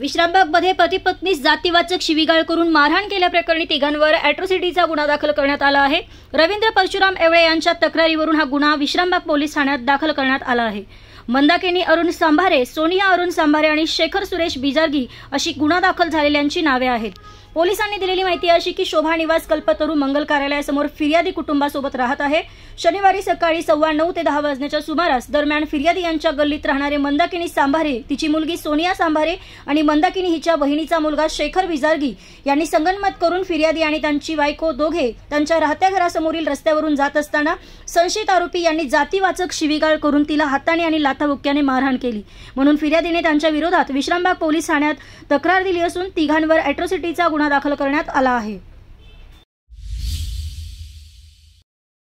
विश्रामबागमध्ये पतीपत्नीस जातीवाचक शिवीगाळ करून मारहाण केल्याप्रकरणी तिघांवर अॅट्रॉसिटीचा गुन्हा दाखल करण्यात आला आहे रवींद्र परशुराम एवळे यांच्या तक्रारीवरून हा गुन्हा विश्रामबाग पोलीस ठाण्यात दाखल करण्यात आला आहे मंदाकिनी अरुण सांभारे सोनिया अरुण सांभारे आणि शेखर सुरेश बिजारगी अशी गुन्हा दाखल झालेल्यांची नावे आहेत पोलिसांनी दिलेली माहिती अशी की शोभा निवास कल्पतरू मंगल कार्यालयासमोर फिर्यादी कुटुंबासोबत राहत आहे शनिवारी सकाळी सव्वा नऊ ते दहा वाजण्याच्या सुमारास दरम्यान फिर्यादी यांच्या गल्लीत राहणारे मंदाकिनी सांभारे तिची मुलगी सोनिया सांभारे आणि मंदाकिनी हिच्या बहिणीचा मुलगा शेखर विजारगी यांनी संगनमत करून फिर्यादी आणि त्यांची बायको दोघे त्यांच्या राहत्या घरासमोरील रस्त्यावरून जात असताना संशयित आरोपी यांनी जातीवाचक शिवीगाळ करून तिला हाताने आणि लाथाबुक्क्याने मारहाण केली म्हणून फिर्यादीने त्यांच्या विरोधात विश्रामबाग पोलीस ठाण्यात तक्रार दिली असून तिघांवर ॲट्रोसिटीचा गुन्हा गुन्हा दाखल करण्यात आला आहे